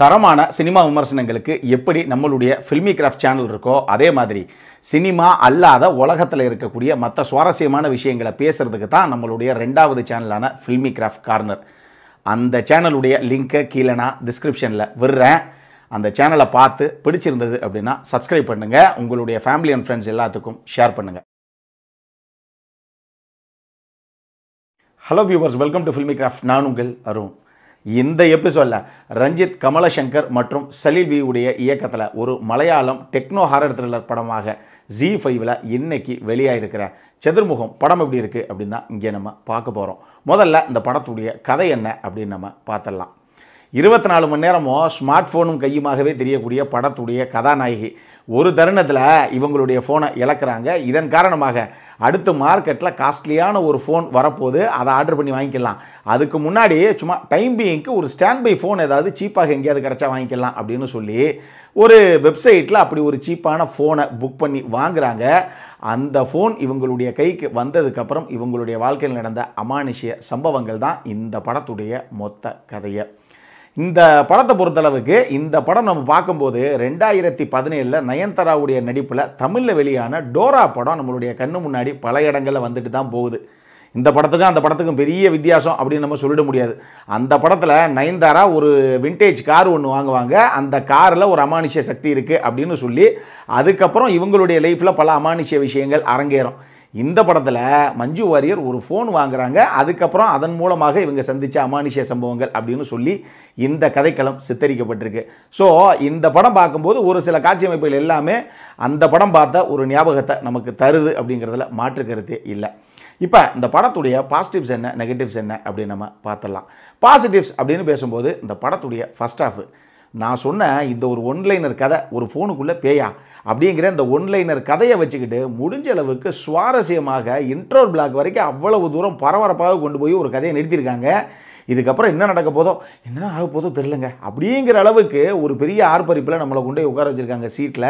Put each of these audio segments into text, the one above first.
தரமான சினிமா விமர்சனங்களுக்கு எப்படி நம்மளுடைய ஃபில்மி கிராஃப்ட் சேனல் இருக்கோ அதே மாதிரி சினிமா அல்லாத உலகத்தில் இருக்கக்கூடிய மற்ற சுவாரஸ்யமான விஷயங்களை பேசுகிறதுக்கு தான் நம்மளுடைய ரெண்டாவது சேனலான ஃபில்மி கிராஃப்ட் கார்னர் அந்த சேனலுடைய லிங்க்கை கீழே நான் டிஸ்கிரிப்ஷனில் விடுறேன் அந்த சேனலை பார்த்து பிடிச்சிருந்தது அப்படின்னா சப்ஸ்கிரைப் பண்ணுங்கள் உங்களுடைய ஃபேமிலி அண்ட் ஃப்ரெண்ட்ஸ் எல்லாத்துக்கும் ஷேர் பண்ணுங்கள் hello viewers welcome to filmy craft நான் உங்கள் அருண் இந்த எபிசோடில் ரஞ்சித் கமலசங்கர் மற்றும் சலீல் வி உடைய இயக்கத்தில் ஒரு மலையாளம் டெக்னோ ஹாரர் த்ரில்லர் படமாக ஜி ஃபைவில் இன்னைக்கு வெளியாகிருக்கிற சதுர்முகம் படம் எப்படி இருக்குது அப்படின்னு தான் இங்கே நம்ம பார்க்க போகிறோம் முதல்ல இந்த படத்துடைய கதை என்ன அப்படின்னு நம்ம பார்த்துடலாம் இருபத்தி நாலு மணி நேரமும் ஸ்மார்ட் ஃபோனும் கையுமாகவே தெரியக்கூடிய படத்துடைய கதாநாயகி ஒரு தருணத்தில் இவங்களுடைய ஃபோனை இழக்கிறாங்க இதன் காரணமாக அடுத்து மார்க்கெட்டில் காஸ்ட்லியான ஒரு ஃபோன் வரப்போது அதை ஆர்டர் பண்ணி வாங்கிக்கலாம் அதுக்கு முன்னாடி சும்மா டைம் பீயிங்க்கு ஒரு ஸ்டாண்ட் பை ஃபோன் ஏதாவது சீப்பாக எங்கேயாவது கிடச்சா வாங்கிக்கலாம் அப்படின்னு சொல்லி ஒரு வெப்சைட்டில் அப்படி ஒரு சீப்பான ஃபோனை புக் பண்ணி வாங்குகிறாங்க அந்த ஃபோன் இவங்களுடைய கைக்கு வந்ததுக்கப்புறம் இவங்களுடைய வாழ்க்கையில் நடந்த அமானுஷிய சம்பவங்கள் தான் இந்த படத்துடைய மொத்த கதையை இந்த படத்தை பொறுத்தளவுக்கு இந்த படம் நம்ம பார்க்கும்போது ரெண்டாயிரத்தி பதினேழில் நயன்தாராவுடைய நடிப்பில் தமிழில் வெளியான டோரா படம் நம்மளுடைய கண்ணு முன்னாடி பல இடங்களில் வந்துட்டு தான் போகுது இந்த படத்துக்கும் அந்த படத்துக்கும் பெரிய வித்தியாசம் அப்படின்னு நம்ம சொல்லிட முடியாது அந்த படத்தில் நயன்தாரா ஒரு விண்டேஜ் கார் ஒன்று வாங்குவாங்க அந்த காரில் ஒரு அமானுஷ்ய சக்தி இருக்குது அப்படின்னு சொல்லி அதுக்கப்புறம் இவங்களுடைய லைஃப்பில் பல அமானுஷ்ய விஷயங்கள் அரங்கேறும் இந்த படத்தில் மஞ்சு வாரியர் ஒரு ஃபோன் வாங்குறாங்க அதுக்கப்புறம் அதன் மூலமாக இவங்க சந்தித்த அமானுஷிய சம்பவங்கள் அப்படின்னு சொல்லி இந்த கதைக்களம் சித்தரிக்கப்பட்டிருக்கு ஸோ இந்த படம் பார்க்கும்போது ஒரு சில காட்சி அமைப்புகள் எல்லாமே அந்த படம் பார்த்த ஒரு ஞாபகத்தை நமக்கு தருது அப்படிங்கிறதுல மாற்று கருத்தே இல்லை இப்போ இந்த படத்துடைய பாசிட்டிவ்ஸ் என்ன நெகட்டிவ்ஸ் என்ன அப்படின்னு நம்ம பார்த்துடலாம் பாசிட்டிவ்ஸ் அப்படின்னு பேசும்போது இந்த படத்துடைய ஃபஸ்ட் ஆஃப் நான் சொன்ன இந்த ஒரு ஒன்லைனர் கதை ஒரு ஃபோனுக்குள்ளே பேயா அப்படிங்கிற இந்த ஒன்லைனர் கதையை வச்சுக்கிட்டு முடிஞ்ச அளவுக்கு சுவாரஸ்யமாக இன்ட்ரோல் பிளாக் வரைக்கும் அவ்வளவு தூரம் பரபரப்பாக கொண்டு போய் ஒரு கதையை நிறுத்தியிருக்காங்க இதுக்கப்புறம் என்ன நடக்க போதோ என்ன ஆக போதோ தெரிலங்க அப்படிங்கிற அளவுக்கு ஒரு பெரிய ஆர்ப்பரிப்பில் நம்மளை கொண்டு போய் உட்கார வச்சுருக்காங்க சீட்டில்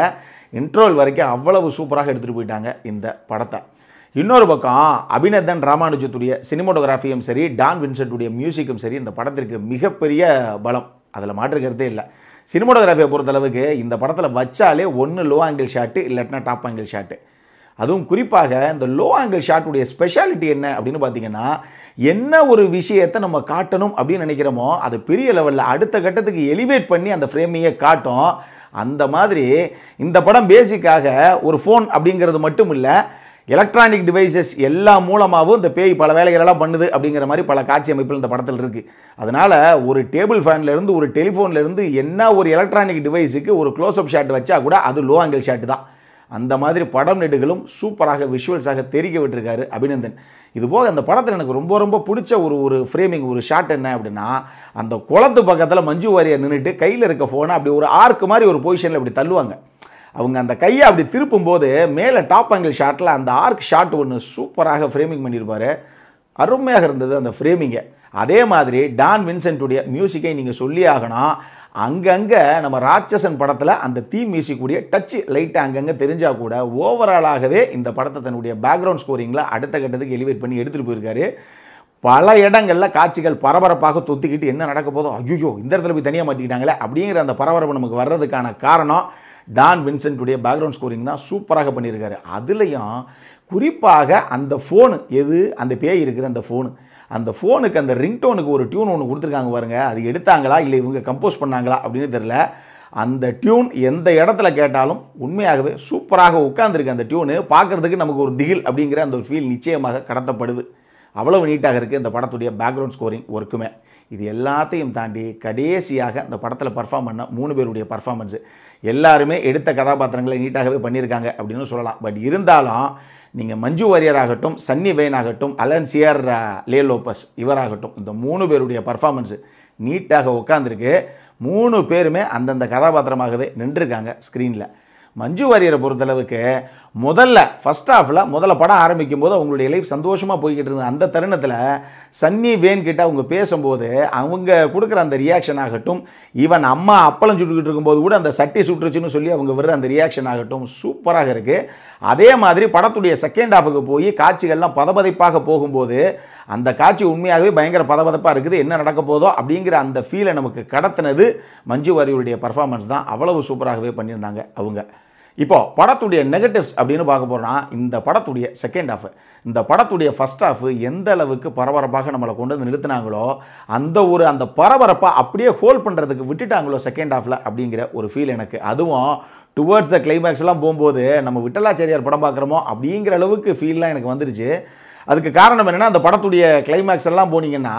இன்ட்ரோல் வரைக்கும் அவ்வளவு சூப்பராக எடுத்துகிட்டு போயிட்டாங்க இந்த படத்தை இன்னொரு பக்கம் அபிநந்தன் ராமானுஜத்துடைய சினிமோட்டோகிராஃபியும் சரி டான் வின்சென்ட்டுடைய மியூசிக்கும் சரி இந்த படத்திற்கு மிகப்பெரிய பலம் அதில் மாற்றுக்கிறதே இல்லை சினிமோட்டோகிராஃபியை பொறுத்தளவுக்கு இந்த படத்தில் வச்சாலே ஒன்று லோ ஆங்கிள் ஷாட்டு இல்லாட்டினா டாப் ஆங்கிள் ஷாட்டு அதுவும் குறிப்பாக இந்த லோ ஆங்கிள் ஷாட்டுடைய ஸ்பெஷாலிட்டி என்ன அப்படின்னு பார்த்தீங்கன்னா என்ன ஒரு விஷயத்தை நம்ம காட்டணும் அப்படின்னு நினைக்கிறோமோ அது பெரிய லெவலில் அடுத்த கட்டத்துக்கு எலிவேட் பண்ணி அந்த ஃப்ரேமையே காட்டும் அந்த மாதிரி இந்த படம் பேசிக்காக ஒரு ஃபோன் அப்படிங்கிறது மட்டும் இல்லை எலக்ட்ரானிக் டிவைசஸ் எல்லா மூலமாகவும் இந்த பேய் பல வேலைகளெல்லாம் பண்ணுது அப்படிங்கிற மாதிரி பல காட்சி அமைப்பில் இந்த படத்தில் இருக்குது அதனால் ஒரு டேபிள் ஃபேன்லேருந்து ஒரு டெலிஃபோன்லேருந்து என்ன ஒரு எலக்ட்ரானிக் டிவைஸுக்கு ஒரு க்ளோஸ்அப் ஷாட் வச்சா கூட அது லோ ஆங்கிள் ஷாட் தான் அந்த மாதிரி படம் நெடுகளும் சூப்பராக விஷுவல்ஸாக தெரிவிக்க விட்டுருக்காரு அபிநந்தன் இதுபோக அந்த படத்தில் எனக்கு ரொம்ப ரொம்ப பிடிச்ச ஒரு ஒரு ஃப்ரேமிங் ஒரு ஷாட் என்ன அப்படின்னா அந்த குளத்து பக்கத்தில் மஞ்சு வாரியை நின்றுட்டு கையில் இருக்க ஃபோனை அப்படி ஒரு ஆர்க்கு மாதிரி ஒரு பொசிஷனில் அப்படி தள்ளுவாங்க அவங்க அந்த கையை அப்படி திருப்பும்போது மேலே டாப் ஆங்கிள் ஷாட்டில் அந்த ஆர்க் ஷாட் ஒன்று சூப்பராக ஃப்ரேமிங் பண்ணியிருப்பார் அருமையாக இருந்தது அந்த ஃப்ரேமிங்கை அதே மாதிரி டான் வின்சென்ட்டுடைய மியூசிக்கை நீங்கள் சொல்லி ஆகணும் அங்கங்கே நம்ம ராட்சசன் படத்தில் அந்த தீ மியூசிக் உடைய டச் லைட்டாக அங்கங்கே தெரிஞ்சால் கூட ஓவராலாகவே இந்த படத்தை தன்னுடைய பேக்ரவுண்ட் ஸ்கோரிங்கில் அடுத்த கட்டத்துக்கு எலிவேட் பண்ணி எடுத்துகிட்டு போயிருக்காரு பல இடங்களில் காட்சிகள் பரபரப்பாக தொத்திக்கிட்டு என்ன நடக்க போதோ ஐயோ இந்த இடத்துல போய் தனியாக மாட்டிக்கிட்டாங்களே அப்படிங்கிற அந்த பரபரப்பு நமக்கு வர்றதுக்கான காரணம் டான் வின்சென்டுடைய பேக்ரவுண்ட் ஸ்கோரிங் தான் சூப்பராக பண்ணியிருக்காரு அதுலேயும் குறிப்பாக அந்த ஃபோனு எது அந்த பேய் இருக்கிற அந்த ஃபோனு அந்த ஃபோனுக்கு அந்த ரிங்டோனுக்கு ஒரு டியூன் ஒன்று கொடுத்துருக்காங்க பாருங்கள் அது எடுத்தாங்களா இல்லை இவங்க கம்போஸ் பண்ணாங்களா அப்படின்னு தெரில அந்த டியூன் எந்த இடத்துல கேட்டாலும் உண்மையாகவே சூப்பராக உட்காந்துருக்கு அந்த டியூனு பார்க்குறதுக்கு நமக்கு ஒரு திகில் அப்படிங்கிற அந்த ஒரு ஃபீல் நிச்சயமாக கடத்தப்படுது அவ்வளவு நீட்டாக இருக்குது இந்த படத்துடைய பேக்ரவுண்ட் ஸ்கோரிங் ஒர்க்குமே இது எல்லாத்தையும் தாண்டி கடைசியாக அந்த படத்தில் பர்ஃபார்ம் பண்ண மூணு பேருடைய பர்ஃபார்மன்ஸு எல்லாருமே எடுத்த கதாபாத்திரங்களை நீட்டாகவே பண்ணியிருக்காங்க அப்படின்னு சொல்லலாம் பட் இருந்தாலும் நீங்கள் மஞ்சு வாரியர் ஆகட்டும் சன்னி வேன் ஆகட்டும் அலன் சியர் லே லோபஸ் இவராகட்டும் இந்த மூணு பேருடைய பர்ஃபார்மன்ஸு நீட்டாக உட்காந்துருக்கு மூணு பேருமே அந்தந்த கதாபாத்திரமாகவே நின்றுருக்காங்க ஸ்க்ரீனில் மஞ்சு வாரியரை பொறுத்தளவுக்கு முதல்ல ஃபஸ்ட் ஆஃபில் முதல்ல படம் ஆரம்பிக்கும் போது அவங்களுடைய லைஃப் சந்தோஷமாக போய்கிட்டு இருந்தது அந்த தருணத்தில் சன்னி வேன் கிட்ட அவங்க பேசும்போது அவங்க கொடுக்குற அந்த ரியாக்ஷன் ஆகட்டும் ஈவன் அம்மா அப்பளம் சுட்டுக்கிட்டு இருக்கும்போது கூட அந்த சட்டி சுட்டுருச்சுன்னு சொல்லி அவங்க வர்ற அந்த ரியாக்ஷன் ஆகட்டும் சூப்பராக இருக்குது அதே மாதிரி படத்துடைய செகண்ட் ஆஃபுக்கு போய் காட்சிகள்லாம் பதபதைப்பாக போகும்போது அந்த காட்சி உண்மையாகவே பயங்கர பதபதப்பாக இருக்குது என்ன நடக்க போதோ அப்படிங்கிற அந்த ஃபீலை நமக்கு கடத்தினது மஞ்சு வாரியுடைய பர்ஃபார்மன்ஸ் தான் அவ்வளவு சூப்பராகவே பண்ணியிருந்தாங்க அவங்க இப்போ படத்துடைய நெகட்டிவ்ஸ் அப்படின்னு பார்க்க போகிறோம்னா இந்த படத்துடைய செகண்ட் ஹாஃப் இந்த படத்துடைய ஃபஸ்ட் ஹாஃப் எந்த அளவுக்கு பரபரப்பாக நம்மளை கொண்டு வந்து நிறுத்தினாங்களோ அந்த ஒரு அந்த பரபரப்பை அப்படியே ஹோல்ட் பண்ணுறதுக்கு விட்டுட்டாங்களோ செகண்ட் ஹாஃபில் அப்படிங்கிற ஒரு ஃபீல் எனக்கு அதுவும் டுவர்ட்ஸ் த கிளைமேக்ஸ்லாம் போகும்போது நம்ம விட்டலாச்சாரியார் படம் பார்க்குறோமோ அப்படிங்கிற அளவுக்கு ஃபீல்லாம் எனக்கு வந்துருச்சு அதுக்கு காரணம் என்னென்னா அந்த படத்துடைய கிளைமேக்ஸ் எல்லாம் போனீங்கன்னா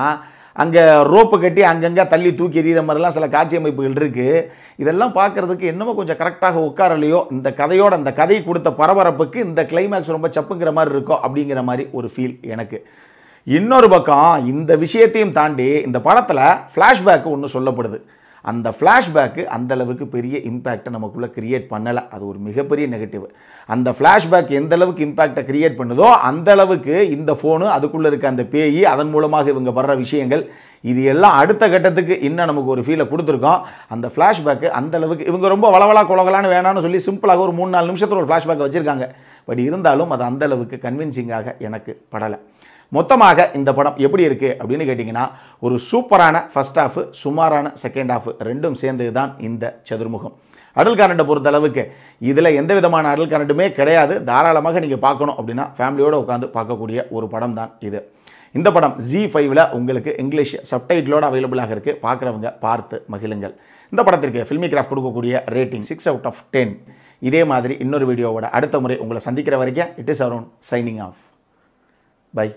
அங்கே ரோப்பு கட்டி அங்கங்கே தள்ளி தூக்கி எறிகிற மாதிரிலாம் சில காட்சி அமைப்புகள் இருக்குது இதெல்லாம் பார்க்குறதுக்கு என்னமோ கொஞ்சம் கரெக்டாக உட்காரலையோ இந்த கதையோட அந்த கதை கொடுத்த பரபரப்புக்கு இந்த கிளைமேக்ஸ் ரொம்ப சப்புங்கிற மாதிரி இருக்கும் அப்படிங்கிற மாதிரி ஒரு ஃபீல் எனக்கு இன்னொரு பக்கம் இந்த விஷயத்தையும் தாண்டி இந்த படத்தில் ஃப்ளாஷ்பேக் ஒன்று சொல்லப்படுது அந்த ஃப்ளாஷ்பேக்கு அந்த அளவுக்கு பெரிய இம்பேக்டை நமக்குள்ளே கிரியேட் பண்ணலை அது ஒரு மிகப்பெரிய நெகட்டிவ் அந்த ஃப்ளாஷ்பேக் எந்த அளவுக்கு இம்பேக்டை கிரியேட் பண்ணுதோ அந்த அளவுக்கு இந்த ஃபோனு அதுக்குள்ளே இருக்க அந்த பேய் அதன் மூலமாக இவங்க வர்ற விஷயங்கள் இது எல்லாம் அடுத்த கட்டத்துக்கு இன்னும் நமக்கு ஒரு ஃபீலை கொடுத்துருக்கோம் அந்த ஃப்ளாஷ்பேக்கு அந்த அளவுக்கு இவங்க ரொம்ப வளவலா குலகலான்னு வேணாம்னு சொல்லி சிம்பிளாக ஒரு மூணு நாலு நிமிஷத்தில் ஒரு ஃப்ளாஷ்பேக் வச்சுருக்காங்க பட் இருந்தாலும் அது அந்த அளவுக்கு கன்வின்சிங்காக எனக்கு படலை மொத்தமாக இந்த படம் எப்படி இருக்குது அப்படின்னு கேட்டிங்கன்னா ஒரு சூப்பரான ஃபர்ஸ்ட் ஹாஃப் சுமாரான செகண்ட் ஹாஃப் ரெண்டும் சேர்ந்தது தான் இந்த சதுர்முகம் அடல் கரண்ட்டை பொறுத்த அளவுக்கு இதில் எந்த விதமான அடல் கரண்ட்டுமே கிடையாது தாராளமாக நீங்கள் பார்க்கணும் அப்படின்னா ஃபேமிலியோடு உட்காந்து பார்க்கக்கூடிய ஒரு படம் தான் இது இந்த படம் ஜி ஃபைவ்ல உங்களுக்கு இங்கிலீஷ் சப்டைட்டிலோடு அவைலபிளாக இருக்குது பார்க்குறவங்க பார்த்து மகிழுங்கள் இந்த படத்திற்கு கிராஃப்ட் கொடுக்கக்கூடிய rating six out of ten இதே மாதிரி இன்னொரு வீடியோவோட அடுத்த முறை உங்களை சந்திக்கிற வரைக்கும் it is Arun signing off by